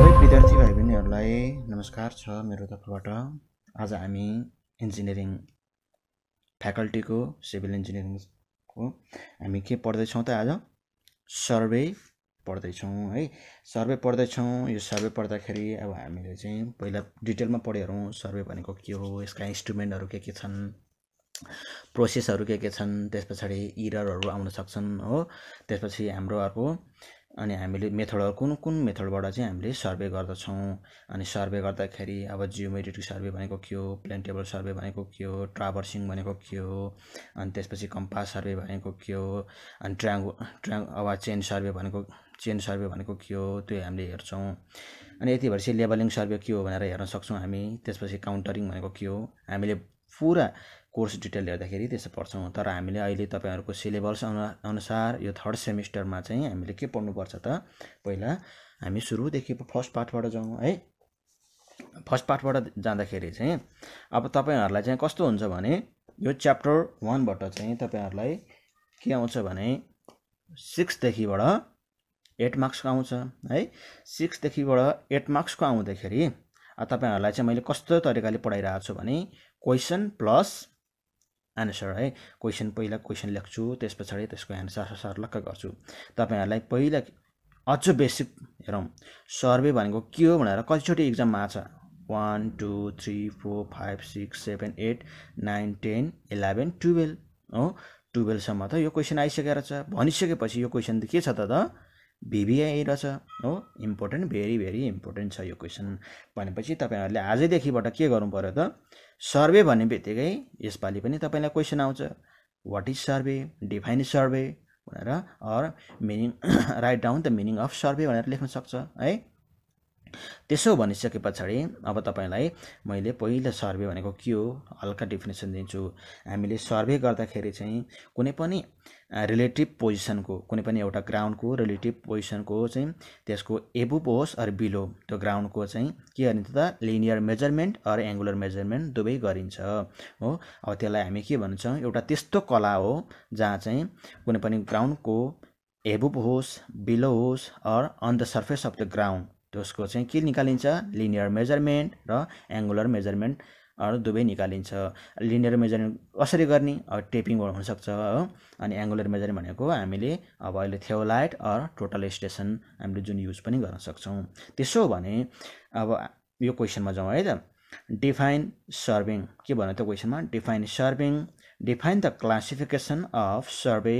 सबै विद्यार्थी भाइ बहिनीहरूलाई नमस्कार छ मेरो तर्फबाट आज हामी इन्जिनियरिङ फ्याकल्टीको सिभिल इन्जिनियरिङको हामी के पढ्दैछौँ त आज सर्वे पढ्दैछौँ है सर्वे पढ्दैछौँ यो सर्वे पढ्दाखेरि अब हामीले चाहिँ पहिला डिटेलमा पढेरौँ सर्वे भनेको के हो यसका इन्स्ट्रुमेन्टहरू के के छन् प्रोसेसहरू के के छन् त्यस पछाडि इररहरू आउन सक्छन् हो त्यसपछि हाम्रो अर्को अनि हामीले मेथडहरू कुन कुन मेथडबाट चाहिँ हामीले सर्वे गर्दछौँ अनि सर्वे गर्दाखेरि अब जियोमेट्रिक सर्वे भनेको के हो प्लेन टेबल सर्वे भनेको के हो ट्राभर्सिङ भनेको के हो अनि त्यसपछि कम्पास सर्वे भनेको के हो अनि ट्राङ्गो ट्राङ अब चेन सर्वे भनेको चेन सर्वे भनेको के हो त्यो हामीले हेर्छौँ अनि यति भएपछि लेबलिङ सर्वे के हो भनेर हेर्न सक्छौँ हामी त्यसपछि काउन्टरिङ भनेको के हो हामीले पुरा कोर्स डिटेल हेर्दाखेरि त्यसो पढ्छौँ तर हामीले अहिले तपाईँहरूको सिलेबस अनुसार यो थर्ड सेमिस्टरमा चाहिँ हामीले के पढ्नुपर्छ त पहिला हामी सुरुदेखि फर्स्ट पार्टबाट जाउँ है फर्स्ट पार्टबाट जाँदाखेरि चाहिँ अब तपाईँहरूलाई चाहिँ कस्तो हुन्छ भने यो च्याप्टर वानबाट चाहिँ तपाईँहरूलाई के आउँछ भने सिक्सदेखिबाट एट मार्क्सको आउँछ है सिक्सदेखिबाट एट मार्क्सको आउँदाखेरि तपाईँहरूलाई चाहिँ मैले कस्तो तरिकाले पढाइरहेको छु भने क्वेसन प्लस एन्सर है क्वेसन पहिला क्वेसन लेख्छु त्यस पछाडि त्यसको एन्सर लक्क गर्छु तपाईँहरूलाई पहिला अझ बेसिक हेरौँ सर्वे भनेको के हो भनेर कतिचोटि इक्जाममा आएको छ one two three four five six seven eight nine ten eleven twelve हो टुवेल्भसम्म त यो क्वेसन आइसकेर छ भनिसकेपछि यो क्वेसन त के छ त त भिभिआई रहेछ हो इम्पोर्टेन्ट भेरी भेरी इम्पोर्टेन्ट छ यो क्वेसन भनेपछि तपाईँहरूले आजैदेखिबाट के गर्नु पऱ्यो त सर्वे भन्ने बित्तिकै यसपालि पनि तपाईँलाई क्वेसन आउँछ what is survey define survey भनेर or meaning write down the meaning of survey भनेर लेख्न सक्छ है त्यसो भनिसके पछाडि अब तपाईँलाई मैले पहिलो सर्वे भनेको के हो हल्का डेफिनेसन दिन्छु हामीले सर्वे गर्दाखेरि चाहिँ कुनै पनि रिलेटिभ पोजिसनको कुनै पनि एउटा ग्राउन्डको रिलेटिभ पोजिसनको चाहिँ त्यसको एबुप होस् अरू बिलो त्यो ग्राउन्डको चाहिँ के गरिन्छ त लिनियर मेजरमेन्ट अरू एङ्गुलर मेजरमेन्ट दुवै गरिन्छ हो अब त्यसलाई हामी के भन्छौँ एउटा त्यस्तो कला हो जहाँ चाहिँ कुनै पनि ग्राउन्डको एबुब होस् बिलो होस् or on the surface of the ground त्यसको चाहिँ के निकालिन्छ लिनियर मेजरमेन्ट र एङ्गुलर मेजरमेन्ट दुवै निकालिन्छ लिनियर मेजरमेन्ट कसरी गर्ने अब टेपिङबाट हुनसक्छ हो अनि एङ्गुलर मेजरमेन्ट भनेको हामीले अब अहिले थियोलाइट अर टोटल स्टेसन हामीले जुन युज पनि गर्न सक्छौँ त्यसो भने अब यो क्वेसनमा जाउँ है त डिफाइन सर्भिङ के भन्यो त क्वेसनमा define surveying define the classification of survey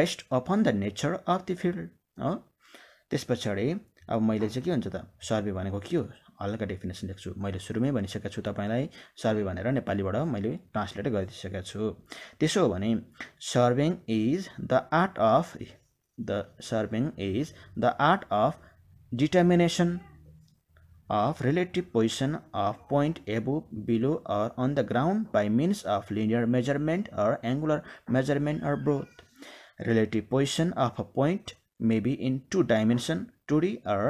based upon the nature of the field हो त्यस पछाडि अब मैले चाहिँ के हुन्छ त सर्वे भनेको के हो हल्का डेफिनेसन लेख्छु मैले सुरुमै भनिसकेको छु तपाईँलाई सर्वे भनेर नेपालीबाट मैले ट्रान्सलेट गरिदिइसकेको छु त्यसो हो भने surveying is the art of the surveying is the art of determination of relative position of point above below or on the ground by means of linear measurement or angular measurement or both relative position of a point may be in two dimension two D or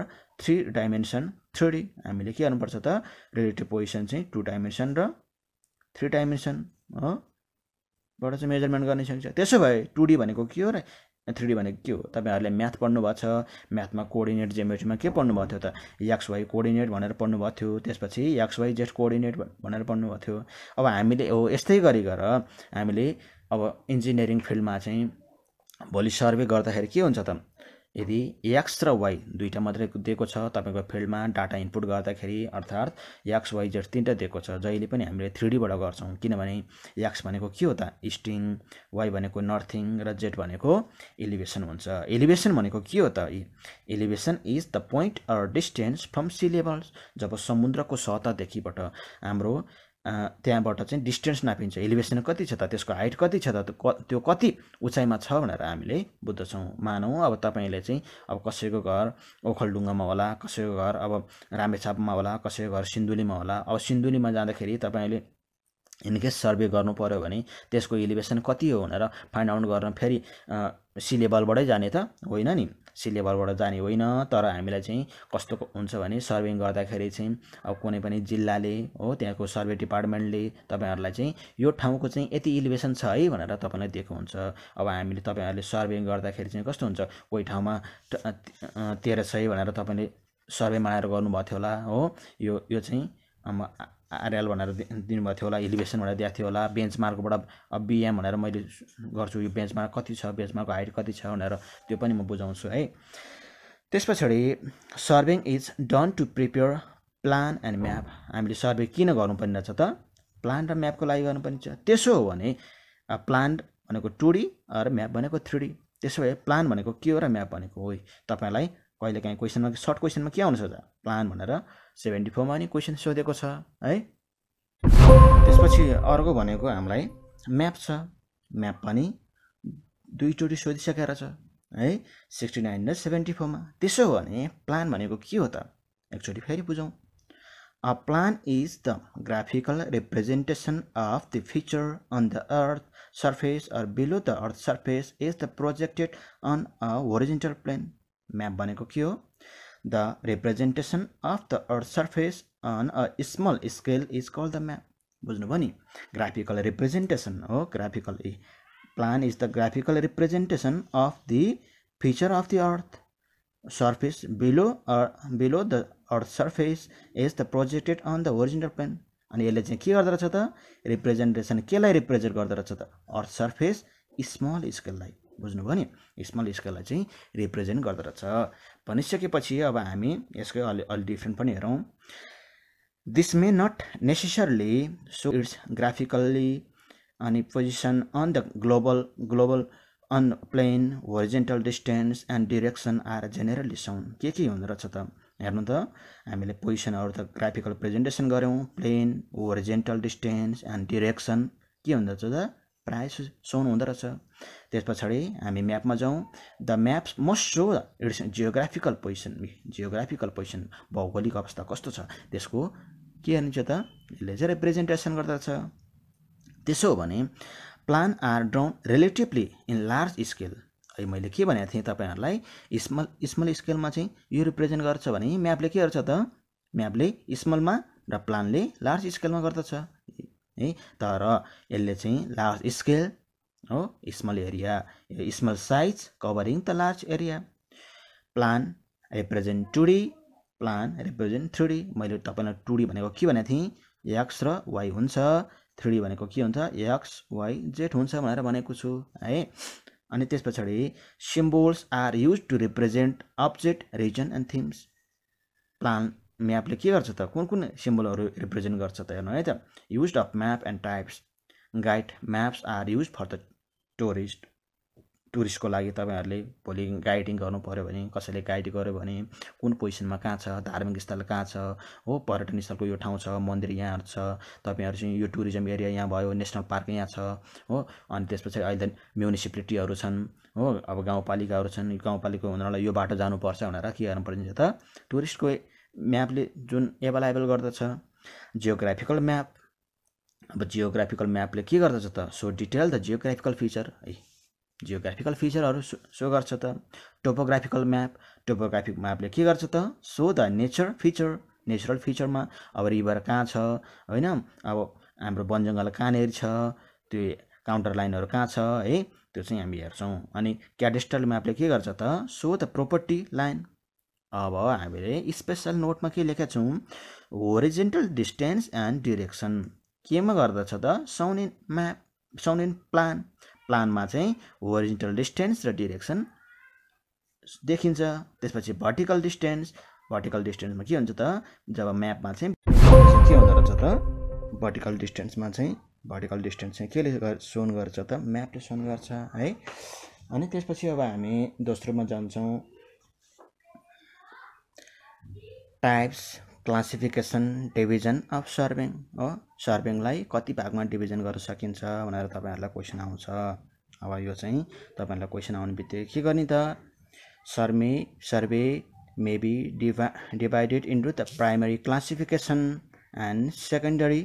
three dimension three D हामीले के गर्नुपर्छ त relative position चाहिँ two dimension र three dimension हो बाट चाहिँ measurement गर्न सकिन्छ त्यसो भए टु डी भनेको के हो र थ्री डी भनेको के हो तपाईँहरूले म्याथ पढ्नुभएको छ म्याथमा कोअर्डिनेट जेमेट्रीमा के पढ्नुभएको थियो त एक्स वाइ कोअर्डिनेट भनेर पढ्नुभएको थियो त्यसपछि एक्स वाइ जेड कोअर्डिनेट भनेर पढ्नुभएको थियो अब हामीले हो यस्तै गरिगर हामीले अब इन्जिनियरिङ फिल्डमा चाहिँ भोलि सर्वे गर्दाखेरि के हुन्छ त यदि एक्स र वाइ दुईवटा मात्रै दिएको छ तपाईँको फिल्डमा डाटा इनपुट गर्दाखेरि अर्थात् एक्स वाइ जेड तिनवटा दिएको छ जहिले पनि हामीले थ्री डीबाट गर्छौँ किनभने एक्स भनेको के हो त इस्टिङ वाइ भनेको नर्थिङ र जेड भनेको एलिभेसन हुन्छ एलिभेसन भनेको के हो त elevation is the point or distance from sea level जब समुद्रको सतहदेखिबाट हाम्रो त्यहाँबाट चाहिँ डिस्टेन्स नापिन्छ एलिभेसन कति छ त त्यसको हाइट कति छ त त्यो कति उचाइमा छ भनेर हामीले बुझ्दछौँ मानौँ अब तपाईँले चाहिँ अब कसैको घर ओखलडुङ्गामा होला कसैको घर अब रामेछापमा होला कसैको घर सिन्धुलीमा होला अब सिन्धुलीमा जाँदाखेरि तपाईँले इनकेस सर्वे गर्नु पऱ्यो भने त्यसको एलिभेसन कति हो भनेर फाइन्ड आउट गर्न फेरि सिलेबलबाटै जाने त होइन नि सिलेबलबाट जाने होइन तर हामीलाई चाहिँ कस्तो हुन्छ भने सर्भेङ गर्दाखेरि चाहिँ अब कुनै पनि जिल्लाले हो त्यहाँको सर्भे डिपार्टमेन्टले तपाईँहरूलाई चाहिँ यो ठाउँको चाहिँ यति इलिभेसन छ है भनेर तपाईँलाई दिएको हुन्छ अब हामीले तपाईँहरूले सर्भेङ गर्दाखेरि चाहिँ कस्तो हुन्छ कोही ठाउँमा तेह्र सय भनेर तपाईँले सर्भे मानेर गर्नुभएको थियो होला हो यो यो चाहिँ आरएल भनेर दिनुभएको थियो होला एलिभेसन भनेर दिएको थियो होला बेन्चमार्कबाट अब बिएम भनेर मैले गर्छु यो बेन्चमार्क कति छ बेन्चमार्कको हाइट कति छ भनेर त्यो पनि म बुझाउँछु है त्यस पछाडि surveying is done to prepare plan and map हामीले सर्वे किन गर्नुपर्ने रहेछ त प्लान र म्यापको लागि गर्नुपर्ने छ त्यसो हो भने प्लान भनेको टु डी र म्याप भनेको थ्री डी त्यसो भए प्लान भनेको के हो र म्याप भनेको हो तपाईँलाई कहिले काहीँ क्वेसनमा सर्ट क्वेसनमा के आउँछ त प्लान भनेर सेभेन्टी फोरमा नि क्वेसन सोधेको छ है त्यसपछि अर्को भनेको हामीलाई म्याप छ म्याप पनि दुईचोटि सोधिसकेर छ है सिक्सटी नाइन र सेभेन्टी फोरमा त्यसो हो भने प्लान भनेको के हो त एकचोटि फेरि बुझौँ a plan is the graphical representation of the feature on the earth surface or below the earth surface is the projected on a horizontal plane map भनेको के हो the representation of the earth surface on a small scale is call the map बुझ्नुभयो नि graphical representation हो graphical plan is the graphical representation of the feature of the earth surface below below the earth surface is the projected on the original plan अनि यसले चाहिँ के गर्दो रहेछ त रिप्रेजेन्टेसन केलाई रिप्रेजेन्ट गर्दोरहेछ त अर्थ सर्फेस स्मल स्केललाई बुझ्नुभयो नि स्मल स्केललाई चाहिँ रिप्रेजेन्ट गर्दोरहेछ भनिसकेपछि अब हामी यसको अलि अलि डिफ्रेन्ट पनि हेरौँ this may not necessarily so it's graphically अनि position on the global global on plane horizontal distance and direction are generally sound के के हुँदो रहेछ त हेर्नु त हामीले पोजिसनहरू त ग्राफिकल प्रेजेन्टेसन गऱ्यौँ plane horizontal distance and direction के हुँदो रहेछ त प्राय सुन हुँदो रहेछ त्यस पछाडि हामी म्यापमा जाउँ the maps must so it's geographical position geographical position भौगोलिक अवस्था कस्तो छ त्यसको के हेर्नु त यसले चाहिँ रिप्रेजेन्टेसन गर्दछ त्यसो हो भने plan are drawn relatively in large scale है मैले के भनेको थिएँ तपाईँहरूलाई स्मल स्मल स्केलमा चाहिँ यो रिप्रेजेन्ट गर्छ भने म्यापले के गर्छ त म्यापले स्मलमा र प्लानले लार्ज स्केलमा गर्दछ है तर यसले चाहिँ लार्ज स्केल हो small area small size covering the large area plan represent two D plan represent three मैले तपाईँलाई टुडी भनेको के भनेको थिएँ एक्स र वाइ हुन्छ थ्री भनेको के हुन्छ एक्स वाइ जेड हुन्छ भनेर भनेको छु है अनि त्यस पछाडि symbols are use to represent object region and themes plan म्यापले के गर्छ त कुन कुन सिम्बलहरू रिप्रेजेन्ट गर्छ त हेर्नु है त use of map and types guide maps are use for the tourist टुरिस्टको लागि तपाईँहरूले भोलि गाइडिङ गर्नु पऱ्यो भने कसैले गाइड गर्यो भने कुन पोजिसनमा कहाँ छ धार्मिक स्थल कहाँ छ हो पर्यटन स्थलको यो ठाउँ छ मन्दिर यहाँ छ तपाईँहरू चाहिँ यो टुरिज्म एरिया यहाँ भयो नेसनल पार्क यहाँ छ हो अनि त्यस पछाडि अहिले म्युनिसिपालिटीहरू छन् हो अब गाउँपालिकाहरू छन् गाउँपालिका हुनालाई यो बाटो जानुपर्छ भनेर के गर्नु पर्ने त टुरिस्टको म्यापले जुन एभाइलेबल गर्दछ जियोग्राफिकल म्याप अब जियोग्राफिकल म्यापले के गर्दछ त show detail the geographical feature है जियोग्राफिकल फिचरहरू सो गर्छ त टोपोग्राफिकल म्याप टोपोग्राफिक म्यापले के गर्छ त show the nature feature natural फिचरमा अब रिभर कहाँ छ होइन अब हाम्रो वनजङ्गल कहाँनिर छ त्यो काउन्टर लाइनहरू कहाँ छ है त्यो चाहिँ हामी हेर्छौँ अनि क्याडेस्टल म्यापले के गर्छ त सो द प्रोपर्टी लाइन अब हामीले स्पेसल नोटमा के लेखेका छौँ होरिजेन्टल डिस्टेन्स एन्ड डिरेक्सन केमा गर्दछ त इन म्याप इन प्लान प्लानमा चाहिँ होरिजेन्टल डिस्टेन्स र डिरेक्सन देखिन्छ त्यसपछि भर्टिकल डिस्टेन्स भर्टिकल डिस्टेन्समा के हुन्छ त जब म्यापमा चाहिँ के हुँदो रहेछ त भर्टिकल डिस्टेन्समा चाहिँ भर्टिकल डिस्टेन्स चाहिँ केले सोन गर्छ त म्यापले सोन गर्छ है अनि त्यसपछि अब हामी दोस्रोमा जान्छौँ types classification division of surveying हो सर्भिङलाई कति भागमा डिभिजन गर्न सकिन्छ भनेर तपाईँहरूलाई क्वेसन आउँछ अब यो चाहिँ तपाईँहरूलाई क्वेसन आउने बित्तिकै के गर्ने त सर्मे सर्वे मेबी डिभा divided into the primary classification and secondary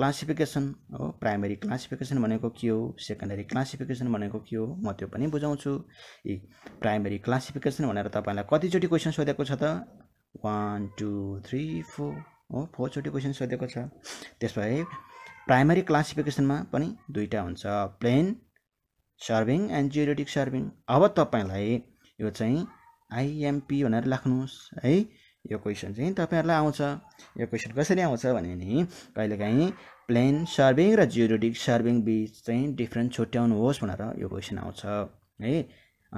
classification हो प्राइमेरी क्लासिफिकेसन भनेको के हो सेकेन्डरी क्लासिफिकेसन भनेको के हो म त्यो पनि बुझाउँछु यी प्राइमेरी क्लासिफिकेसन भनेर तपाईँलाई कतिचोटि क्वेसन सोधेको छ त वान टू थ्री फोर हो फोरचोटि क्वेसन सोधेको छ भए प्राइमरी क्लासिफिकेसनमा पनि दुईवटा हुन्छ plane surveying and geodetic surveying अब तपाईँलाई यो चाहिँ आइएमपी भनेर राख्नुहोस् है यो क्वेसन चाहिँ तपाईँहरूलाई आउँछ यो क्वेसन कसरी आउँछ भने नि कहिलेकाहीँ प्लेन सर्भिङ र जियोटिक सर्भिङ बिच चाहिँ डिफ्रेन्स छुट्याउनुहोस् भनेर यो क्वेसन आउँछ है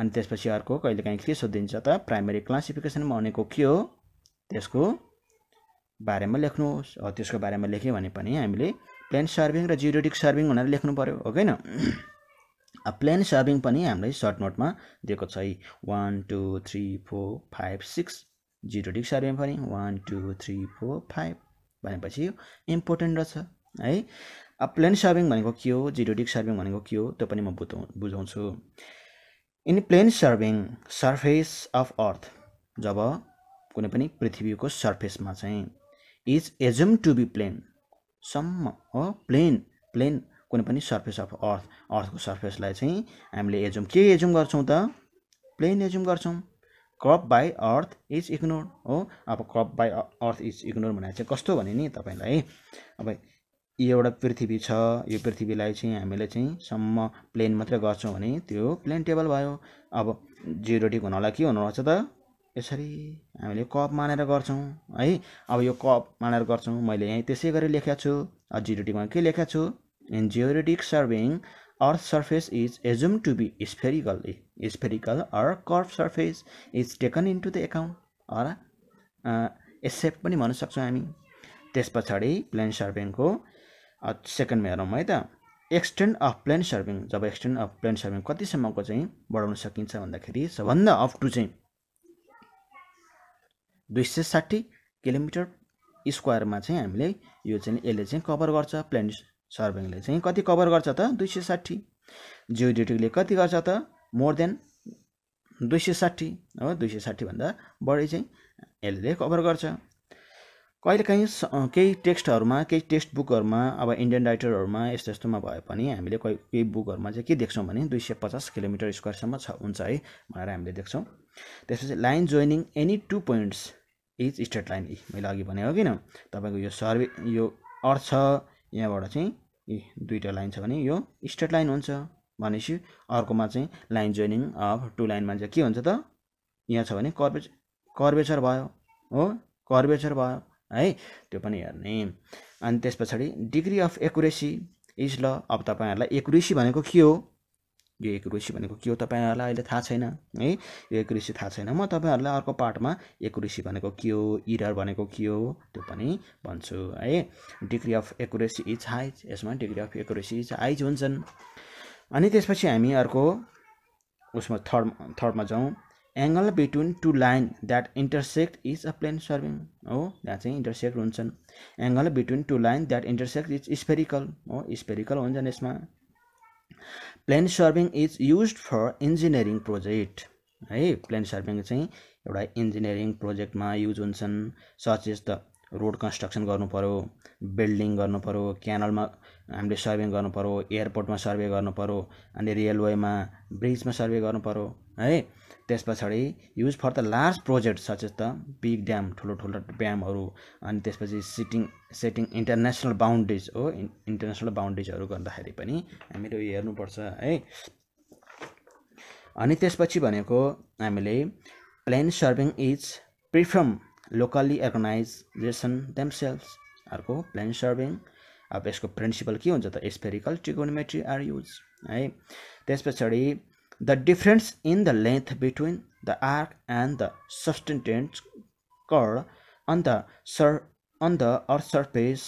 अनि त्यसपछि अर्को कहिलेकाहीँ के सोधिन्छ त प्राइमेरी क्लासिफिकेसनमा आउनेको के हो त्यसको बारेमा लेख्नुहोस् त्यसको बारेमा लेख्यौँ भने पनि हामीले प्लेन सर्भिङ र जिरोडिक सर्भिङ भनेर लेख्नु पऱ्यो हो किन प्लेन सर्भिङ पनि हामीलाई सर्ट नोटमा दिएको छ है one two three four five six geodetic surveying पनि one two three four five भनेपछि इम्पोर्टेन्ट रहेछ है अब प्लेन सर्भिङ भनेको के हो जिरोडिक सर्भिङ भनेको के हो त्यो पनि म बुझाउ बुझाउँछु in plane surveying surface of earth जब कुनै पनि पृथ्वीको सर्फेसमा चाहिँ is assume to be plane सम्म हो प्लेन प्लेन कुनै पनि सर्फेस अफ अर्थ अर्थको सर्फेसलाई चाहिँ हामीले एजुम के एजुम गर्छौँ त प्लेन एजुम गर्छौँ crop by earth is ignore हो अब crop by earth is ignore भनेर चाहिँ कस्तो भने नि तपाईँलाई अब यो एउटा पृथ्वी छ यो पृथ्वीलाई चाहिँ हामीले चाहिँ सम्म प्लेन मात्रै गर्छौँ भने त्यो प्लेन टेबल भयो अब जिरो हुनलाई के हुनुहुन्छ त यसरी हामीले कप मानेर गर्छौँ है अब यो कप मानेर गर्छौँ मैले यहीँ त्यसै गरी लेखेको छु जिरोटिकमा के लेखेको छु in geodetic surveying earth surface is assume to be spherical spherical or curve surface is taken into the account or except पनि भन्न सक्छौँ हामी त्यस पछाडि प्लेन सर्भिङको सेकेन्डमा हेरौँ है त एक्सटेन्ड अफ प्लेन सर्भिङ जब एक्सटेन्ड अफ प्लेन सर्भिङ कतिसम्मको चाहिँ बढाउन सकिन्छ भन्दाखेरि सबभन्दा अप टु चाहिँ दुई सय साठी किलोमिटर स्क्वायरमा चाहिँ हामीले यो चाहिँ यसले चाहिँ कभर गर्छ प्लानेट सर्भिङले चाहिँ कति कभर गर्छ त दुई सय साठी जियोडेटिकले कति गर्छ त मोर देन दुई सय साठी हो दुई सय साठीभन्दा बढी चाहिँ यसले कभर गर्छ कहिलेकाहीँ केही टेक्स्टहरूमा केही टेक्स्ट बुकहरूमा अब इन्डियन राइटरहरूमा यस्तो यस्तोमा भए पनि हामीले कोही केही बुकहरूमा चाहिँ के देख्छौँ भने दुई सय पचास किलोमिटर स्क्वायरसम्म छ हुन्छ है भनेर हामीले देख्छौँ त्यसपछि line joining any two points is straight line इ मैले अघि भने हो किन तपाईँको यो सर्वे यो अर्थ छ यहाँबाट चाहिँ ए दुईवटा लाइन छ भने यो स्ट्रेट लाइन हुन्छ भनेपछि अर्कोमा चाहिँ लाइन जोइनिङ अफ टु लाइनमा चाहिँ के हुन्छ त यहाँ छ भने कर्बेच कर्बेचर भयो हो कर्बेचर भयो है त्यो पनि हेर्ने अनि त्यस पछाडि डिग्री अफ एकुरेसी इज ल अब तपाईँहरूलाई एकुरेसी भनेको के हो एक ऋषि भनेको के हो तपाईँहरूलाई अहिले थाहा छैन है एक ऋषि थाहा छैन म तपाईँहरूलाई अर्को पार्टमा एक ऋषि भनेको के हो इरर भनेको के हो त्यो पनि भन्छु है degree of accuracy is highs यसमा degree of accuracy is highs हुन्छन् अनि त्यसपछि हामी अर्को उसमा थर्ड थर्डमा जाउँ angle between two line that intersect is a plane surveying हो त्यहाँ चाहिँ इन्टरसेक्ट हुन्छन् angle between two line that intersect is spherical हो स्पेरिकल हुन्छन् यसमा plane surveying is use for engineering project है प्लेन सर्भिङ चाहिँ एउटा इन्जिनियरिङ प्रोजेक्टमा युज हुन्छन् such is the road construction गर्नुपऱ्यो बिल्डिङ गर्नुपऱ्यो क्यानलमा हामीले सर्भे गर्नुपऱ्यो एयरपोर्टमा सर्वे गर्नुपऱ्यो अनि रेलवेमा ब्रिजमा सर्वे गर्नुपऱ्यो है त्यस पछाडि use for the large project such as the big dam ठुलो ठुलो ड्यामहरू अनि त्यसपछि सिटिङ सेटिङ इन्टरनेसनल बााउन्ड्रिज हो इन्टरनेसनल बााउन्ड्रिजहरू गर्दाखेरि पनि हामीले हेर्नुपर्छ है अनि त्यसपछि भनेको हामीले plane surveying is perform locally organisation themselves अर्को प्लेन सर्भिङ अब यसको प्रिन्सिपल के हुन्छ त स्पेरिकल ट्रिगोनोमेट्री आर युज है त्यस पछाडि the difference in the length between the arc and the subtended chord on the sur on the earth surface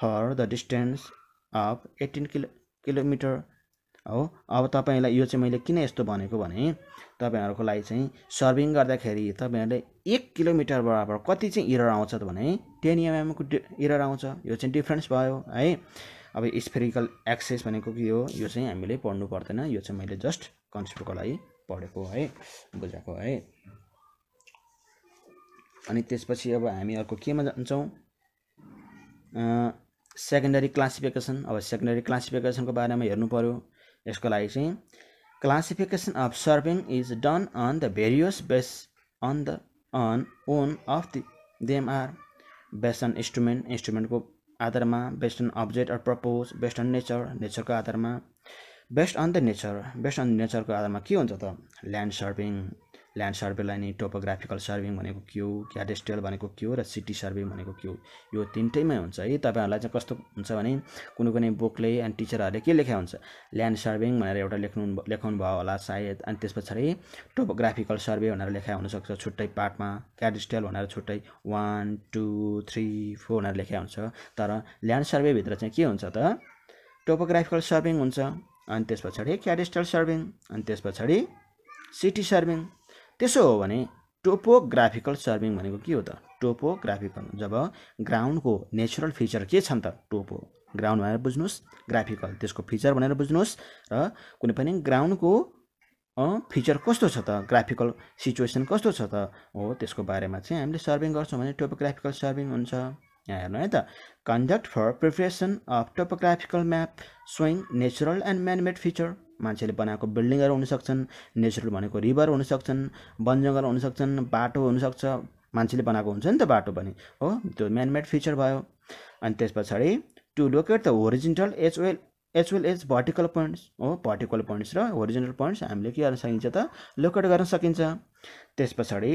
for the distance of 18 kilo kilometre हो अब तपाईँलाई यो चाहिँ मैले किन यस्तो भनेको भने तपाईँहरूको लागि चाहिँ सर्भिङ गर्दाखेरि तपाईँहरूले एक किलोमिटर बराबर कति चाहिँ इरर आउँछ त भने टेन एमएमको इरर आउँछ यो चाहिँ डिफ्रेन्स भयो है अब स्फेरिकल एक्सेस भनेको के हो यो चाहिँ हामीले पढ्नु पर्दैन यो चाहिँ मैले जस्ट कन्सेप्टको लागि पढेको है बुझाएको है अनि त्यसपछि अब हामी अर्को केमा जान्छौँ सेकेन्डरी क्लासिफिकेसन अब सेकेन्डरी क्लासिफिकेसनको बारेमा हेर्नु पऱ्यो यसको लागि चाहिँ classification of surveying is done on the various base on the on own of the them are based on instrument इन्स्ट्रुमेन्टको आधारमा based on object or purpose based on nature नेचरको आधारमा based on the nature based on the नेचरको आधारमा के हुन्छ त land surveying land सर्भेलाई नि टोपोग्राफिकल सर्भिङ भनेको के हो क्याडेस्टेल भनेको के हो र सिटी सर्भे भनेको के हो यो तिनटैमै हुन्छ है तपाईँहरूलाई चाहिँ कस्तो हुन्छ भने कुनै कुनै बुकले अनि टिचरहरूले के लेखा हुन्छ ल्यान्ड सर्भिङ भनेर एउटा लेख्नु लेखाउनु भयो होला सायद अनि त्यस पछाडि टोपोग्राफिकल सर्भे भनेर लेखा हुनसक्छ छुट्टै पार्टमा क्याडेस्टेल भनेर छुट्टै वान टू थ्री फोर भनेर लेखा हुन्छ तर ल्यान्ड सर्भेभित्र चाहिँ के हुन्छ त टोपोग्राफिकल सर्भिङ हुन्छ अनि त्यस पछाडि क्यारिस्टल सर्भिङ अनि त्यस पछाडि सिटी सर्भिङ त्यसो हो भने टोपोग्राफिकल सर्भिङ भनेको के हो त टोपोग्राफिकल जब ग्राउन्डको नेचुरल फिचर के छन् त टोपो ग्राउन्ड भनेर बुझ्नुहोस् ग्राफिकल त्यसको फिचर भनेर बुझ्नुहोस् र कुनै पनि ग्राउन्डको फिचर कस्तो छ त ग्राफिकल सिचुएसन कस्तो छ त हो त्यसको बारेमा चाहिँ हामीले सर्भिङ गर्छौँ भने टोपोग्राफिकल सर्भिङ हुन्छ यहाँ हेर्नु है त conduct for preparation of topographical map showing natural and manmade feature मान्छेले बनाएको बिल्डिङहरू हुनसक्छन् नेचुरल भनेको रिभर हुनसक्छन् वनजङ्गल हुनसक्छन् बाटो हुनसक्छ मान्छेले बनाएको हुन्छ नि त बाटो पनि हो त्यो म्यानमेड फिचर भयो अनि त्यस पछाडि to locate the original as well as well as vertical points हो भर्टिकल पोइन्ट्स र ओरिजिनल पोइन्ट्स हामीले के गर्न सकिन्छ त लोकेट गर्न सकिन्छ त्यस पछाडि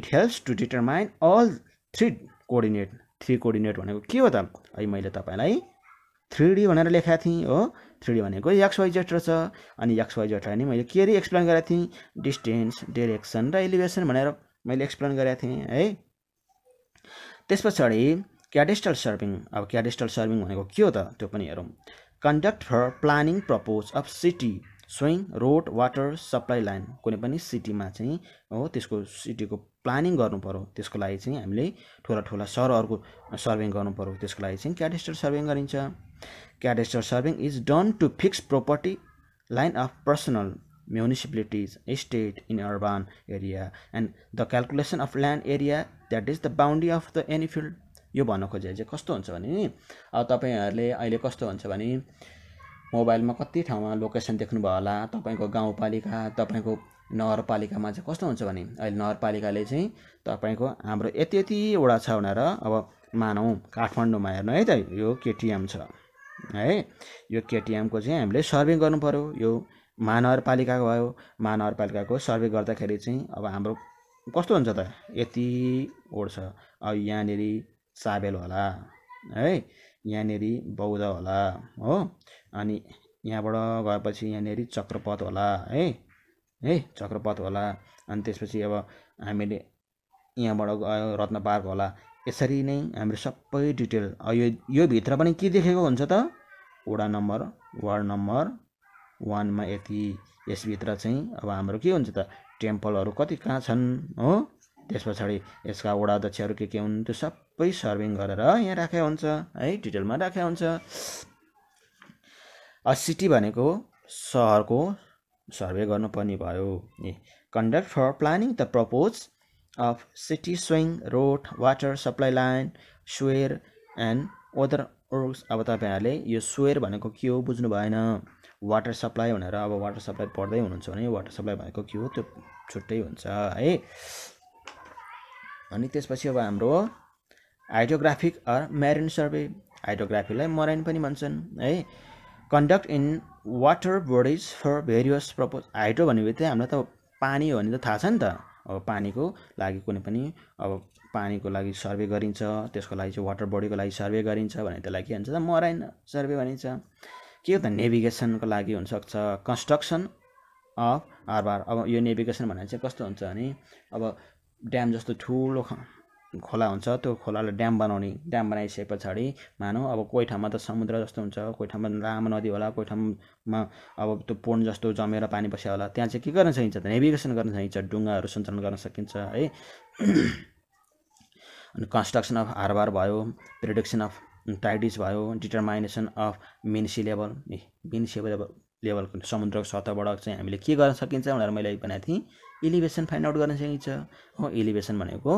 it helps to determine all three coordinate three coordinate भनेको के हो त है मैले तपाईँलाई थ्री डी भनेर लेखाएको थिएँ हो थ्री डी भनेको एक्सवाइजेड रहेछ अनि एक्सवाइजेडलाई नै मैले के अरे एक्सप्लेन गरेको थिएँ डिस्टेन्स डिरेक्सन र एलिभेसन भनेर मैले एक्सप्लेन गरेको थिएँ है त्यस पछाडि क्याडेस्टल सर्भिङ अब क्याडेस्टल सर्भिङ भनेको के हो त त्यो पनि हेरौँ conduct for planning purpose of city स्वयं रोड वाटर सप्लाई लाइन कुनै पनि सिटीमा चाहिँ हो त्यसको सिटीको प्लानिङ गर्नुपऱ्यो त्यसको लागि चाहिँ हामीले ठुला ठुला सहरहरूको सर्भिङ गर्नुपऱ्यो त्यसको लागि चाहिँ क्याडेस्टर सर्भिङ गरिन्छ cadastre surveying is done to fix property line of personal municipalities state in urban area and the calculation of land area that is the boundary of the any field यो भन्न खोजे चाहिँ कस्तो हुन्छ भने अब तपाईँहरूले अहिले कस्तो हुन्छ भने मोबाइलमा कति ठाउँमा लोकेसन देख्नुभयो होला तपाईँको गाउँपालिका तपाईँको नगरपालिकामा चाहिँ कस्तो हुन्छ भने अहिले नगरपालिकाले चाहिँ तपाईँको हाम्रो यति यतिवटा छ भनेर अब मानौँ काठमाडौँमा हेर्नु है त यो केटिएम छ है यो केटिएमको चाहिँ हामीले सर्भे गर्नुपऱ्यो यो महानगरपालिकाको भयो महानगरपालिकाको सर्भे गर्दाखेरि चाहिँ अब हाम्रो कस्तो हुन्छ त यति छ अब यहाँनिर साबेल होला है यहाँनिर बौद्ध होला हो अनि यहाँबाट गएपछि यहाँनिर चक्रपथ होला है है चक्रपथ होला अनि त्यसपछि अब हामीले यहाँबाट गयो रत्न पार्क होला यसरी नै हाम्रो सबै डिटेल यो यो भित्र पनि के देखेको हुन्छ त वडा नम्बर वार्ड नम्बर वानमा यति यसभित्र चाहिँ अब हाम्रो के हुन्छ त टेम्पलहरू कति कहाँ छन् हो त्यस पछाडि यसका वडा अध्यक्षहरू के के हुन् त्यो सब सबै सर्भिङ गरेर यहाँ राखेको हुन्छ है डिटेलमा राखेको हुन्छ सिटी भनेको सहरको सर्वे गर्नुपर्ने भयो ए conduct for planning the purpose of city swing road water supply line sewer and other अब तपाईँहरूले यो स्वेयर भनेको के हो बुझ्नु भएन वाटर सप्लाई भनेर अब वाटर सप्लाई पढ्दै हुनुहुन्छ भने वाटर सप्लाई भनेको के हो त्यो छुट्टै हुन्छ है अनि त्यसपछि अब हाम्रो हाइड्रोग्राफिक अर म्यारिन सर्भे हाइड्रोग्राफीलाई मराइन पनि भन्छन् है conduct in water bodies for various purpose hydro भन्ने बित्तिकै हामीलाई त पानी हो भने त थाहा छ नि त अब पानीको लागि कुनै पनि अब पानीको लागि सर्भे गरिन्छ त्यसको लागि चाहिँ वाटर बडीको लागि सर्भे गरिन्छ भने त्यसलाई के भन्छ त मराइन सर्भे भनिन्छ के हो त नेभिगेसनको लागि हुनसक्छ कन्स्ट्रक्सन अफ हार्बर अब यो नेभिगेसन भनेर चाहिँ कस्तो हुन्छ भने अब ड्याम जस्तो ठुलो खोला हुन्छ त्यो खोलालाई ड्याम बनाउने ड्याम बनाइसके पछाडि मानौँ अब कोही ठाउँमा त समुद्र जस्तो हुन्छ कोही ठाउँमा लामो नदी होला कोही ठाउँमा अब त्यो पोन जस्तो जमेर पानी पस्यो होला त्यहाँ चाहिँ के गर्न सकिन्छ त नेभिगेसन गर्न सकिन्छ डुङ्गाहरू सञ्चालन गर्न सकिन्छ है अनि कन्स्ट्रक्सन अफ हार्बर भयो प्रिडक्सन अफ टाइडिस भयो determination of mean sea level mean sea level लेभलको समुद्रको सतहबाट चाहिँ हामीले के गर्न सकिन्छ भनेर मैले भनेको थिएँ इलिभेसन फाइन्ड आउट गर्न सकिन्छ हो इलिभेसन भनेको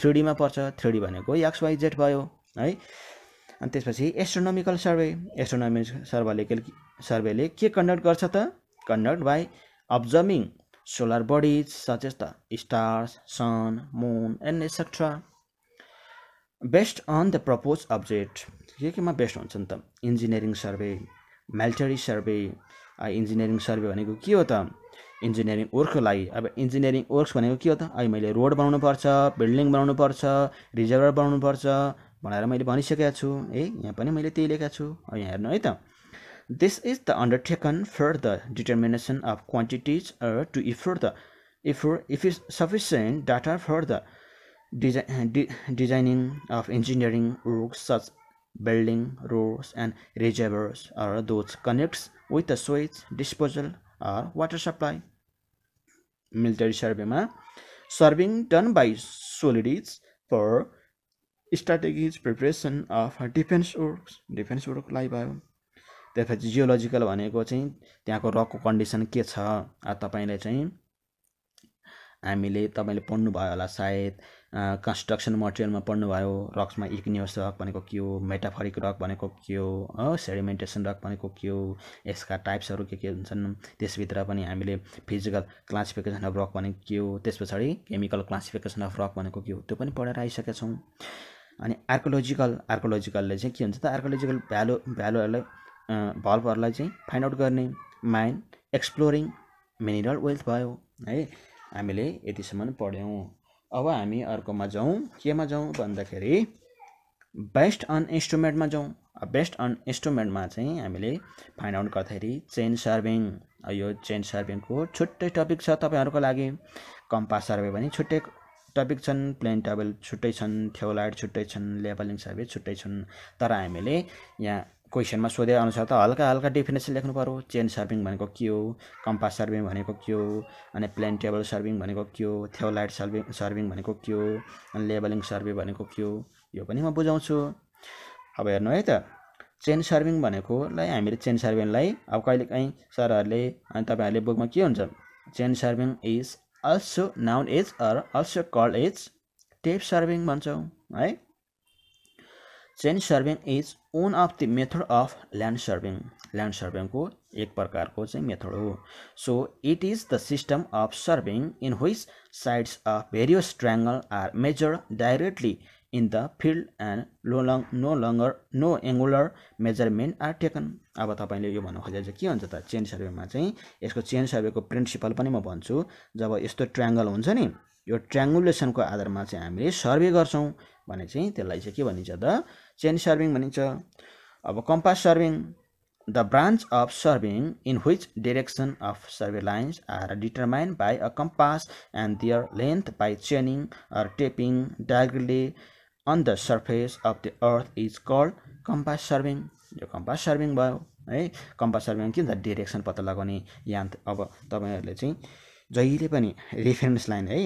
थ्री डीमा पर्छ थ्री डी भनेको एक्सवाई जेड भयो है अनि त्यसपछि एस्ट्रोनोमिकल सर्वे एस्ट्रोनोमिकल सर्वेले के सर्वेले के कन्डक्ट गर्छ त conduct by observing solar bodies such as the stars sun moon and etcetera based on the purpose object के केमा बेस्ट हुन्छ नि त engineering survey military survey engineering survey भनेको के हो त इन्जिनियरिङ वर्कको लागि अब इन्जिनियरिङ वर्क्स भनेको के हो त अहिले मैले रोड बनाउनु बनाउनुपर्छ बिल्डिङ पर्छ रिजर्भर बनाउनु पर्छ भनेर मैले भनिसकेको छु है यहाँ पनि मैले त्यही लेखेको छु अब यहाँ हेर्नु है त this is the undertaken for the determination of quantities to afford the afford if is sufficient data for the design designing of engineering works such building roads and reservoirs or those connects with the sewage disposal or water supply military सर्भेमा surveying done by soldiers for strategies preparation of defence work defence वर्कलाई भयो त्यसपछि geological भनेको चाहिँ त्यहाँको रकको condition के छ तपाईँले चाहिँ हामीले तपाईँले पढ्नुभयो होला सायद कन्स्ट्रक्सन मटेरियलमा पढ्नुभयो रक्समा इग्नियस रक भनेको के हो मेटाफरिक रक भनेको के हो हो सेडिमेन्टेसन रक भनेको के हो यसका टाइप्सहरू के के हुन्छन् त्यसभित्र पनि हामीले फिजिकल क्लासिफिकेसन अफ रक भनेको के हो त्यस पछाडि केमिकल क्लासिफिकेसन अफ रक भनेको के हो त्यो पनि पढेर आइसकेका छौँ अनि आर्कोलोजिकल आर्कोलोजिकलले चाहिँ के हुन्छ त आर्कोलोजिकल भ्यालु भ्यालुहरूलाई भल्भहरूलाई चाहिँ फाइन्ड आउट गर्ने माइन एक्सप्लोरिङ मिनरल वेल्थ भयो है हामीले यतिसम्म पढ्यौँ अब हामी अर्कोमा जाउँ केमा जाउँ भन्दाखेरि बेस्ट अन इन्स्ट्रुमेन्टमा जाउँ बेस्ट अन इन्स्ट्रुमेन्टमा चाहिँ हामीले फाइन्ड आउट गर्दाखेरि चेन सर्भिङ यो चेन सर्भिङको छुट्टै टपिक छ तपाईँहरूको लागि कम्पास सर्वे पनि छुट्टै टपिक छन् प्लेन टेबल छुट्टै छन् थ्योलाइट छुट्टै छन् लेबलिङ सर्वे छुट्टै छन् तर हामीले यहाँ क्वेसनमा सोधे अनुसार त हल्का हल्का डेफिनेसन लेख्नु पऱ्यो चेन सर्भिङ भनेको के हो कम्पास सर्भिङ भनेको के हो अनि प्लेन टेबल सर्भिङ भनेको के हो थ्योलाइट सर्भिङ सर्भिङ भनेको के हो अनि लेबलिङ सर्भे भनेको के हो यो पनि म बुझाउँछु अब हेर्नु है त चेन सर्भिङ भनेकोलाई हामीले चेन सर्भिङलाई अब कहिलेकाहीँ सरहरूले अनि तपाईँहरूले बुकमा के हुन्छ chain surveying is also known is or also call is tape surveying भन्छौँ है chain surveying is one of the method of land surveying land सर्भिङको एक प्रकारको चाहिँ मेथड हो so it is the system of surveying in which sides of various triangle are measure directly in the field and lo long no longer no angular measurement are taken अब तपाईँले यो भन्नु खोजेको चाहिँ के हुन्छ त चेन सर्भेमा चाहिँ यसको चेन सर्भेको प्रिन्सिपल पनि म भन्छु जब यस्तो ट्राङ्गल हुन्छ नि यो ट्राङ्गुलेसनको आधारमा चाहिँ हामीले सर्भे गर्छौँ भने चाहिँ त्यसलाई चाहिँ के भनिन्छ त चेन सर्भिङ भनिन्छ अब compass surveying the branch of surveying in which direction of survey lines are determine by a compass and their length by chaining or taping डायग्रीले on the surface of the earth is called compass surveying यो compass surveying भयो है compass serving के हुन्छ direction पत्ता लगाउने यान अब तपाईँहरूले चाहिँ जहिले पनि रेफरेन्स लाइन है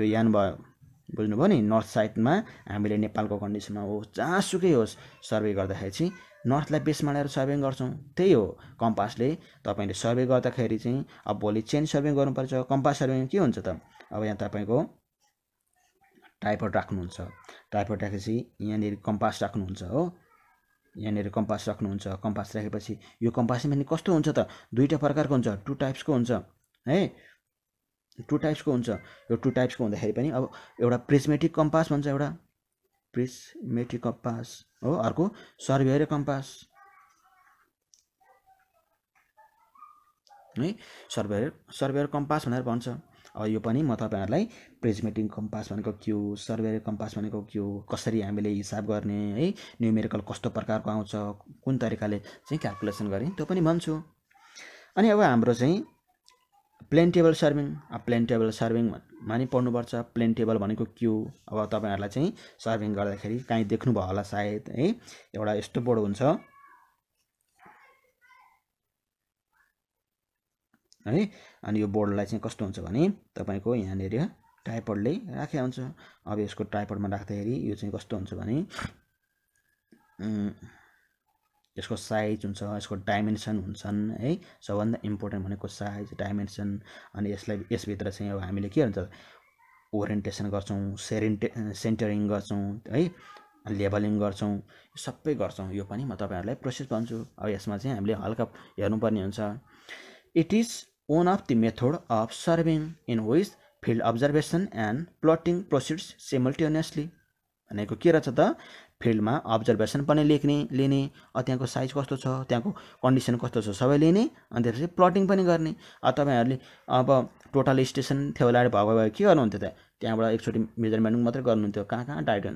यो यान भयो बुझ्नुभयो नि नर्थ साइडमा हामीले नेपालको कन्डिसनमा हो जहाँसुकै होस् सर्वे गर्दाखेरि चाहिँ नर्थलाई बेस मानेर सर्वे गर्छौँ त्यही हो कम्पासले तपाईँले सर्वे गर्दाखेरि चाहिँ अब भोलि चेन सर्वे गर्नुपर्छ कम्पास सर्वे के हुन्छ त अब यहाँ तपाईँको टाइपट राख्नुहुन्छ टाइपोट राखेपछि यहाँनिर कम्पास राख्नुहुन्छ हो यहाँनिर कम्पास राख्नुहुन्छ कम्पास राखेपछि यो कम्पासमा पनि कस्तो हुन्छ त दुईवटा प्रकारको हुन्छ टु टाइप्सको हुन्छ है टु टाइप्सको हुन्छ यो टु टाइप्सको हुँदाखेरि पनि अब एउटा प्रिस्मेटिक कम्पास भन्छ एउटा प्रिस्मेटिक कम्पास हो अर्को सर्भेयर कम्पास है सर्भेयर सर्भेयर कम्पास भनेर भन्छ अब यो पनि म तपाईँहरूलाई प्रिज्मेटिक कम्पास भनेको के हो सर्भेयर कम्पास भनेको के हो कसरी हामीले हिसाब गर्ने है न्युमेरिकल कस्तो प्रकारको आउँछ कुन तरिकाले चाहिँ क्यालकुलेसन गर्ने त्यो पनि भन्छु अनि अब हाम्रो चाहिँ प्लेन टेबल सर्भिङ अब प्लेन टेबल सर्भिङ मा नि पढ्नुपर्छ प्लेन टेबल भनेको के हो अब तपाईँहरूलाई चाहिँ सर्भिङ गर्दाखेरि काहीँ देख्नुभयो होला सायद है एउटा यस्तो बोर्ड हुन्छ है अनि यो बोर्डलाई चाहिँ कस्तो हुन्छ भने तपाईँको यहाँनिर ट्राइपडले राखे हुन्छ अब यसको ट्राइपडमा राख्दाखेरि यो चाहिँ कस्तो हुन्छ भने यसको साइज हुन्छ यसको डाइमेन्सन हुन्छन् है सबभन्दा इम्पोर्टेन्ट भनेको साइज डाइमेन्सन अनि यसलाई यसभित्र चाहिँ अब हामीले के हुन्छ ओरिएन्टेसन गर्छौँ सेरेन्टे सेन्टरिङ गर्छौँ है लेभलिङ गर्छौँ यो सबै गर्छौँ यो पनि म तपाईँहरूलाई प्रोसेस भन्छु अब यसमा चाहिँ हामीले हल्का हेर्नुपर्ने हुन्छ it is one of the method of surveying in which field observation and plotting proceeds simultaneously भनेको के रहेछ त फिल्डमा अब्जर्भेसन पनि लेख्ने लिने त्यहाँको साइज कस्तो छ त्यहाँको कन्डिसन कस्तो छ सबै लिने अनि त्यसपछि प्लटिङ पनि गर्ने अब तपाईँहरूले अब टोटल स्टेसन थियोलाई भएको भए के गर्नुहुन्थ्यो त त्यहाँबाट एकचोटि मेजरमेन्ट मात्रै गर्नुहुन्थ्यो कहाँ कहाँ डाइट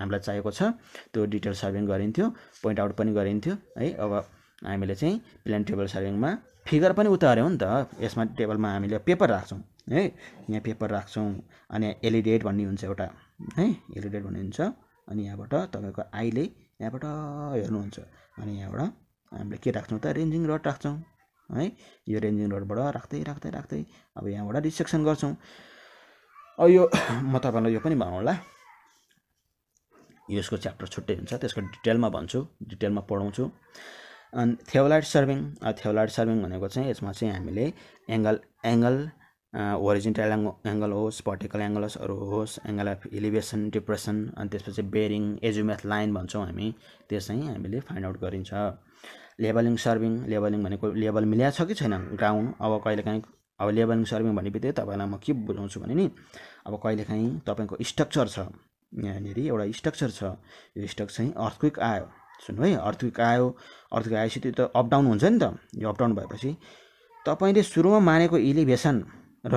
हामीलाई चाहिएको छ त्यो डिटेल सर्भिङ गरिन्थ्यो पोइन्ट आउट पनि गरिन्थ्यो है अब हामीले चाहिँ प्लान टेबल सर्भिङमा फिगर पनि उतार्यौँ नि त यसमा टेबलमा हामीले पेपर राख्छौँ है यहाँ पेपर राख्छौँ अनि एलिडेट भन्ने हुन्छ एउटा है एलिडेट भन्ने हुन्छ अनि यहाँबाट तपाईँको आइले यहाँबाट हेर्नुहुन्छ अनि यहाँबाट हामीले के राख्छौँ त रेन्जिङ रड राख्छौँ है यो रेन्जिङ रडबाट राख्दै राख्दै राख्दै अब यहाँबाट रिसेक्सन गर्छौँ अब यो म तपाईँलाई यो पनि भनौँला यसको च्याप्टर छुट्टै हुन्छ त्यसको डिटेलमा भन्छु डिटेलमा पढाउँछु अनि थेवलाइट सर्भिङ थेवलाइट सर्भिङ भनेको चाहिँ यसमा चाहिँ हामीले एङ्गल एङ्गल ओरिजिनल एङ्गल होस् भर्टिकल एङ्गल्सहरू होस् एङ्गल अफ इलिभेसन डिप्रेसन अनि त्यसपछि बेरिङ एजुमेथ लाइन भन्छौँ हामी त्यो चाहिँ हामीले फाइन्ड आउट गरिन्छ लेबलिङ सर्भिङ लेबलिङ भनेको लेबल मिलाएको छ कि छैन ग्राउन्ड अब कहिलेकाहीँ अब लेबलिङ सर्भिङ भन्ने बित्तिकै तपाईँलाई म के बुझाउँछु भने नि अब कहिलेकाहीँ तपाईँको स्ट्रक्चर छ यहाँनिर एउटा स्ट्रक्चर छ यो स्ट्रक्चर चाहिँ अर्थक्विक आयो सुन्नु है अर्थक्विक आयो अर्थक्विक आएपछि त्यो त अपडाउन हुन्छ नि त यो अपडाउन भएपछि तपाईँले सुरुमा मानेको इलिभेसन र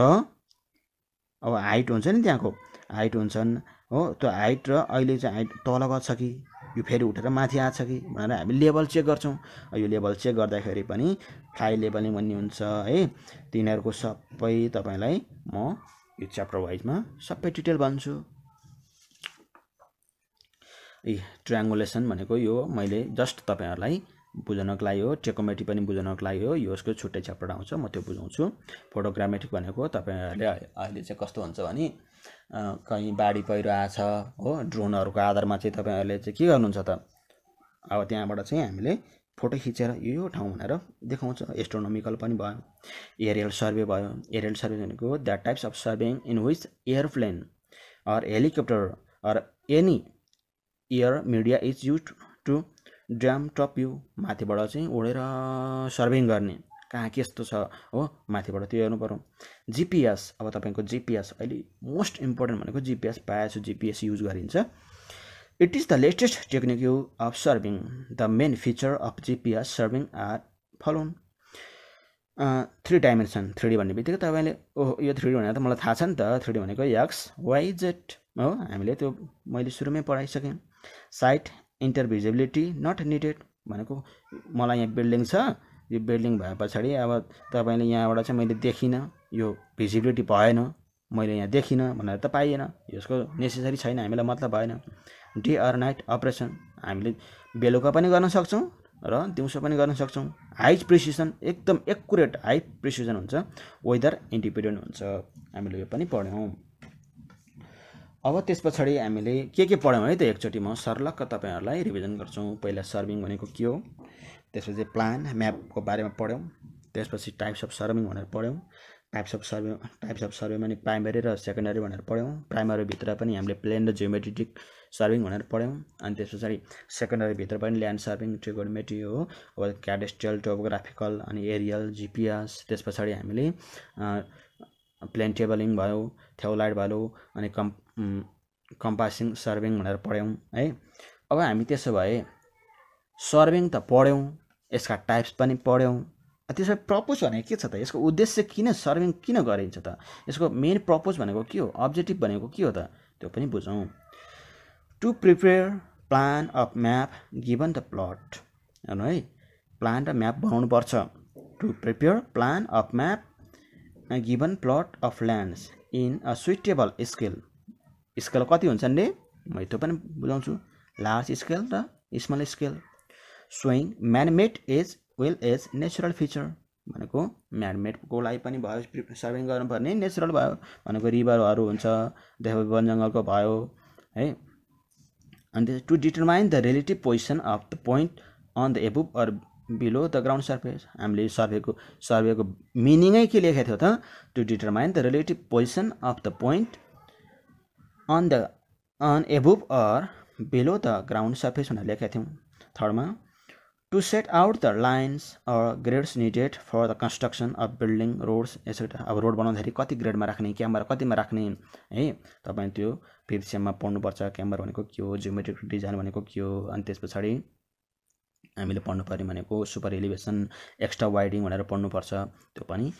अब हाइट हुन्छ नि त्यहाँको हाइट हुन्छन् हो त्यो हाइट र अहिले चाहिँ हाइट तल गर्छ कि यो फेरि उठेर माथि आएको छ कि भनेर हामी लेभल चेक गर्छौँ यो लेभल चेक गर्दाखेरि पनि फ्लाइ लेभलिङ भन्ने हुन्छ है तिनीहरूको सबै तपाईँलाई म यो च्याप्टर वाइजमा सबै डिटेल भन्छु ए ट्राङ्गुलेसन भनेको यो मैले जस्ट तपाईँहरूलाई बुझाउनको लागि हो टेकोमेट्री पनि बुझाउनको लागि हो यो यसको छुट्टै च्याप्टर आउँछ म त्यो बुझाउँछु फोटोग्रामेट्रिक भनेको तपाईँहरूले अहिले चाहिँ कस्तो हुन्छ भने कहीँ बाढी पहिरो आछ हो ड्रोनहरूको आधारमा चाहिँ तपाईँहरूले चाहिँ के गर्नुहुन्छ त अब त्यहाँबाट चाहिँ हामीले फोटो खिचेर यो ठाउँ भनेर देखाउँछ एस्ट्रोनोमिकल पनि भयो एरियल सर्वे भयो एरियल सर्वे भनेको that types of surveying in which airplane or helicopter or any air media is use to drum top you माथिबाट चाहिँ ओढेर सर्भिङ गर्ने कहाँ कस्तो छ हो माथिबाट त्यो हेर्नु पऱ्यो जिपिएस अब तपाईँको जिपिएस अहिले मोस्ट इम्पोर्टेन्ट भनेको जिपिएस प्रायः जिपिएस युज गरिन्छ it is the latest technique you of surveying the main feature of GPS surveying are following three dimension three D भन्ने बित्तिकै तपाईँले ओहो यो थ्री डी भनेर त मलाई थाहा छ नि त थ्री डी भनेको एक्स वाइजेट हो हामीले त्यो मैले सुरुमै पढाइसकेँ साइट इन्टरभिजिबिलिटी नट निडेड भनेको मलाई यहाँ बिल्डिङ छ यो बिल्डिङ भए पछाडि अब तपाईँले यहाँबाट चाहिँ मैले देखिनँ यो भिजिबिलिटी भएन मैले यहाँ देखिनँ भनेर त पाइएन यसको नेसेसरी छैन हामीलाई मतलब भएन डे अर नाइट अपरेसन हामीले बेलुका पनि गर्न सक्छौँ र दिउँसो पनि गर्न सक्छौँ हाई प्रिसिसन एकदम एकुरेट हाई प्रिसिसन हुन्छ वेदर इन्डिपेन्डेन्ट हुन्छ हामीले यो पनि पढ्यौँ अब त्यस पछाडि हामीले के के पढ्यौँ है त एकचोटि म सर्लक्क तपाईँहरूलाई रिभिजन गर्छौँ पहिला सर्भिङ भनेको के हो त्यसपछि प्लान म्यापको बारेमा पढ्यौँ त्यसपछि टाइप्स अफ सर्भिङ भनेर पढ्यौँ types of survey types of सर्भेमा नि प्राइमेरी र सेकेन्डरी भनेर पढ्यौँ प्राइमरीभित्र पनि हामीले प्लेन र जियोमेट्रिक सर्भिङ भनेर पढ्यौँ अनि त्यस पछाडि सेकेन्डरीभित्र पनि ल्यान्ड सर्भिङ ट्रिगोनमेट्री हो अब क्याडेस्ट्रियल टोपोग्राफिकल अनि एरियल जिपिएस त्यस पछाडि हामीले प्लेन टेबलिङ भयो थ्याउलाइट भयो अनि कम् कम्पासिङ सर्भिङ भनेर पढ्यौँ है अब हामी त्यसो भए सर्भिङ त पढ्यौँ यसका टाइप्स पनि पढ्यौँ त्यसो भए प्रपोज भनेको के छ त यसको उद्देश्य किन सर्भिङ किन गरिन्छ त यसको मेन प्रपोज भनेको के हो अब्जेक्टिभ भनेको के हो त त्यो पनि बुझौँ to prepare plan of map given the plot हेर्नु है प्लान र म्याप बनाउनुपर्छ to prepare plan of map given plot of lands in a suitable scale scale कति हुन्छन् रे म त्यो पनि बुझाउँछु लार्ज स्केल र small scale man manmade as well as natural feature भनेको म्यानमेडको लागि पनि भयो सर्भिङ गर्नुपर्ने नेचुरल भयो भनेको रिभरहरू हुन्छ देखो वन जङ्गलको भयो है अन्त to determine the relative position of the point on the above or below the ground surface हामीले सर्भेको सर्भेको मिनिङै के लेखेको थियो त to determine the relative position of the point on the on above or below the ground surface भनेर लेखेका थियौँ थर्डमा to set out the lines or grades needed for the construction of building roads यसरी अब road बनाउँदाखेरि कति ग्रेडमा राख्ने camera कतिमा राख्ने है तपाईँ त्यो फिफ्थ सेममा पढ्नुपर्छ क्यामरा भनेको के हो जियोमेट्रिक डिजाइन भनेको के हो अनि त्यस पछाडि हामीले पढ्नु पर्ने भनेको सुपर एलिभेसन एक्स्ट्रा वाइडिङ भनेर पढ्नुपर्छ त्यो पनि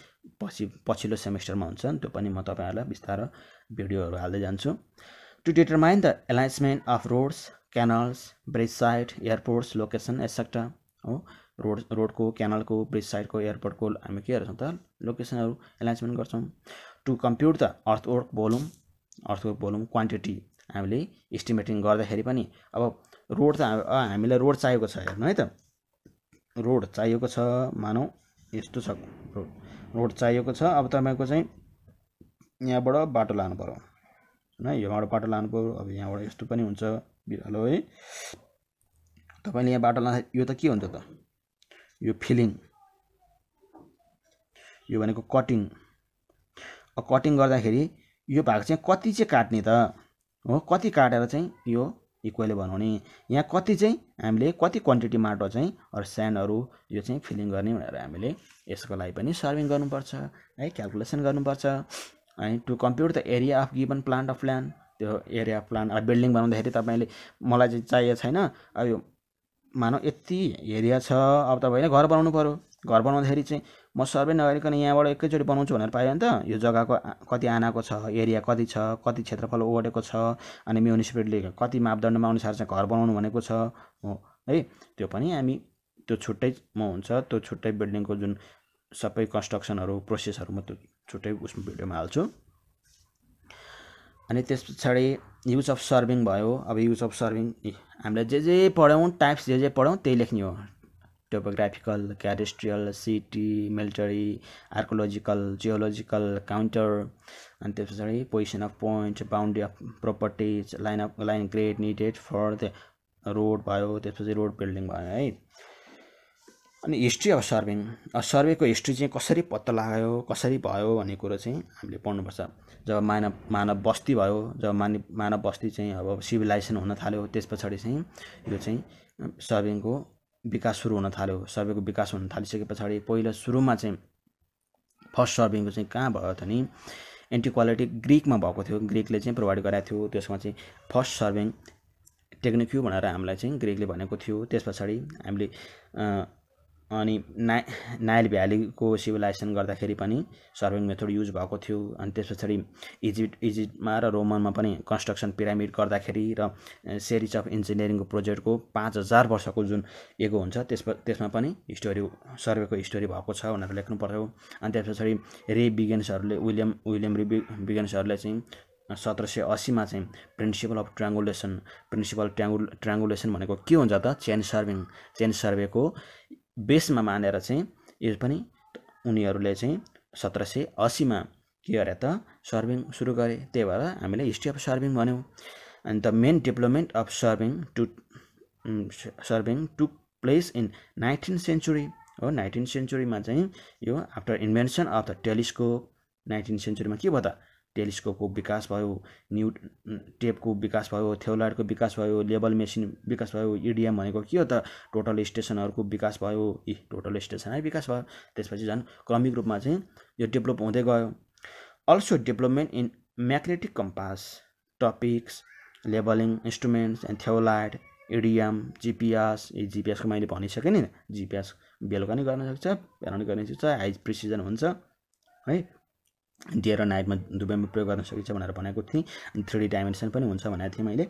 पछि पछिल्लो सेमेस्टरमा हुन्छ त्यो पनि म तपाईँहरूलाई बिस्तारो भिडियोहरू हाल्दै जान्छु to determine the alignment of roads canals bridge side airports location etcetera हो रोड रोडको क्यानलको ब्रिज साइडको एयरपोर्टको हामी के हेर्छौँ त लोकेसनहरू एलाइन्समेन्ट गर्छौँ to compute the earthwork volume earthwork volume quantity हामीले इस्टिमेटिङ गर्दाखेरि पनि अब रोड त हामीलाई रोड चाहिएको छ हेर्नु है त रोड चाहिएको छ मानौँ यस्तो छ रोड रोड चाहिएको छ अब तपाईँको चाहिँ यहाँबाट बाटो लानु पऱ्यो होइन योबाट बाटो लानु पऱ्यो अब यहाँबाट यस्तो पनि हुन्छ बिरालो है तपाईँले यहाँ बाटो लाँदा यो त के हुन्छ त यो फिलिङ यो भनेको कटिङ कटिङ गर्दाखेरि यो भाग चाहिँ कति चाहिँ काट्ने त हो कति काटेर चाहिँ यो इक्वेली बनाउने यहाँ कति चाहिँ हामीले कति क्वान्टिटी माटो चाहिँ अरू स्यान्डहरू यो चाहिँ फिलिङ गर्ने भनेर हामीले यसको लागि पनि सर्भिङ गर्नुपर्छ है क्यालकुलेसन गर्नुपर्छ है to compute the area of given plant of land त्यो एरिया अफ प्लान्ट अब बिल्डिङ बनाउँदाखेरि तपाईँले मलाई चाहिँ चाहिएको छैन अब यो मानव यति एरिया छ अब तपाईँले घर बनाउनु पऱ्यो घर बनाउँदाखेरि चाहिँ म सर्वे नगरिकन यहाँबाट एकैचोटि बनाउँछु भनेर पायो नि त यो जग्गाको कति आनाको छ एरिया कति छ कति क्षेत्रफल ओगटेको छ अनि म्युनिसिपालिटीले कति मापदण्डमा अनुसार चाहिँ घर बनाउनु भनेको छ हो है त्यो पनि हामी त्यो छुट्टै म हुन्छ त्यो छुट्टै बिल्डिङको जुन सबै कन्स्ट्रक्सनहरू प्रोसेसहरू म त्यो छुट्टै उसमा भिडियोमा हाल्छु अनि त्यस पछाडि युज अफ सर्भिङ भयो अब युज अफ सर्भिङ हामीलाई जे जे पढ्यौँ टाइप्स जे जे पढ्यौँ त्यही लेख्ने हो topographical cadastral city military archaeological geological contour अनि त्यस पछाडि position of point boundary of properties line of line grade needed for the road भयो त्यसपछि रोड बिल्डिङ भयो है अनि हिस्ट्री अफ सर्भिङ सर्वेको हिस्ट्री चाहिँ कसरी पत्ता लगायो कसरी भयो भन्ने कुरो चाहिँ हामीले पढ्नुपर्छ जब मानव मानव बस्ती भयो जब मानव मानव बस्ती चाहिँ अब सिभिलाइजेसन हुन थाल्यो त्यस पछाडि चाहिँ यो चाहिँ सर्भिङको विकास सुरु हुन थाल्यो सर्वेको विकास हुन थालिसके पछाडि पहिला सुरुमा चाहिँ फर्स्ट सर्भिङको चाहिँ कहाँ भयो त नि एन्टी क्वालिटी ग्रिकमा भएको थियो ग्रिकले चाहिँ प्रोभाइड गराएको थियो त्यसमा चाहिँ फर्स्ट सर्भिङ टेक्निक्यु भनेर हामीलाई चाहिँ ग्रिकले भनेको थियो त्यस पछाडि हामीले अनि ना नाइल भ्यालीको सिभिलाइजेसन गर्दाखेरि पनि सर्भिङ मेथड युज भएको थियो अनि त्यस पछाडि इजिप्ट इजिप्टमा र रोमनमा पनि कन्स्ट्रक्सन पिरामिड गर्दाखेरि र सेरिज अफ इन्जिनियरिङको प्रोजेक्टको पाँच हजार वर्षको जुन एगो हुन्छ त्यस त्यसमा पनि हिस्टोरी सर्वेको हिस्टोरी भएको छ भनेर लेख्नु पर्थ्यो अनि त्यस पछाडि रे बिगेन्सहरूले विलियम विलियम रे बिगेन्सहरूले चाहिँ सत्र सय असीमा चाहिँ प्रिन्सिपल अफ ट्राङ्गुलेसन प्रिन्सिपल ट्राङ्गु ट्राङ्गुलेसन भनेको के हुन्छ त चेन सर्भिङ चेन सर्भेको बेसमा मानेर चाहिँ यो पनि उनीहरूले चाहिँ सत्र सय असीमा के गरे त सर्भिङ सुरु गरे त्यही भएर हामीले हिस्ट्री अफ सर्भिङ भन्यौँ अनि the main development of surveying to surveying to place in nineteen century हो नाइन्टिन सेन्चुरीमा चाहिँ यो after invention of the telescope nineteen सेन्चुरीमा के भयो त टेलिस्कोपको विकास भयो न्यु टेपको विकास भयो थ्योलाइटको विकास भयो लेबल मेसिन विकास भयो इडिएम भनेको के हो त टोटल स्टेसनहरूको विकास भयो यी टोटल स्टेसनै विकास भयो त्यसपछि झन् क्रमिक रूपमा चाहिँ यो डेभलप हुँदै गयो also development in magnetic compass topics लेबलिङ instruments and theodolite EDM GPS a जिपिएसको मैले भनिसकेँ नि जिपिएस बेलुका नै गर्न सक्छ बिहान गर्न सक्छ हाई प्रिसिजन हुन्छ है डे र नाइटमा दुबैमा प्रयोग गर्न सकिन्छ भनेर भनेको थिएँ अनि थ्री डी डाइमेन्सन पनि हुन्छ भनेको थिएँ मैले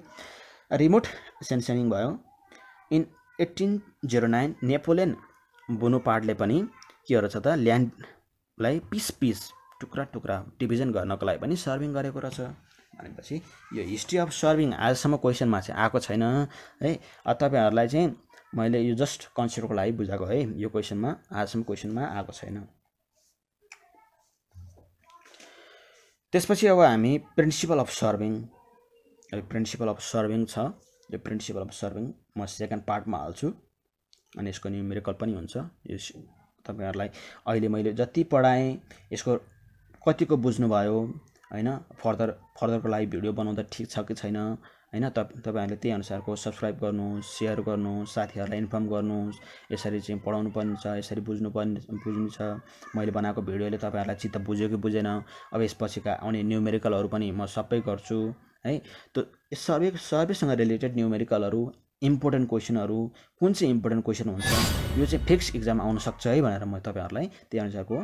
रिमोट सेन्सनिङ भयो in eighteen zero nine Napoleon बोनोपार्टले पनि के रहेछ त ल्यान्डलाई पिस पिस टुक्रा टुक्रा डिभिजन गर्नको लागि पनि सर्भिङ गरेको रहेछ भनेपछि यो हिस्ट्री अफ सर्भिङ आजसम्म क्वेसनमा चाहिँ आएको छैन है तपाईँहरूलाई चाहिँ मैले यो जस्ट कन्सेप्टको लागि बुझाएको है यो क्वेसनमा आजसम्म क्वेसनमा आएको छैन त्यसपछि अब हामी प्रिन्सिपल अफ सर्भिङ अब प्रिन्सिपल अफ सर्भिङ छ यो प्रिन्सिपल अफ सर्भिङ म सेकेन्ड पार्टमा हाल्छु अनि यसको न्युमेरिकल पनि हुन्छ यो तपाईँहरूलाई अहिले मैले जति पढाएँ यसको कतिको बुझ्नुभयो होइन फर्दर फर्दरको लागि भिडियो बनाउँदा ठिक छ कि छैन होइन तप तपाईँहरूले त्यही अनुसारको सब्सक्राइब गर्नुहोस् सेयर गर्नुहोस् साथीहरूलाई इन्फर्म गर्नुहोस् यसरी चाहिँ पढाउनु पर्ने छ यसरी बुझ्नु पर्ने बुझ्नु छ मैले बनाएको भिडियोले तपाईँहरूलाई चित्त बुझ्यो कि बुझेन अब यसपछिका आउने न्युमेरिकलहरू पनि म सबै गर्छु है त सबै सबैसँग रिलेटेड न्युमेरिकलहरू इम्पोर्टेन्ट क्वेसनहरू कुन चाहिँ इम्पोर्टेन्ट क्वेसन हुन्छ यो चाहिँ फिक्स इक्जाम सक्छ है भनेर म तपाईँहरूलाई त्यही अनुसारको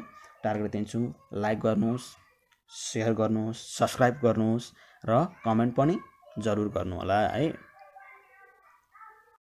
टार्गेट दिन्छु लाइक गर्नुहोस् सेयर गर्नुहोस् सब्सक्राइब गर्नुहोस् र कमेन्ट पनि जरुर गर्नुहोला है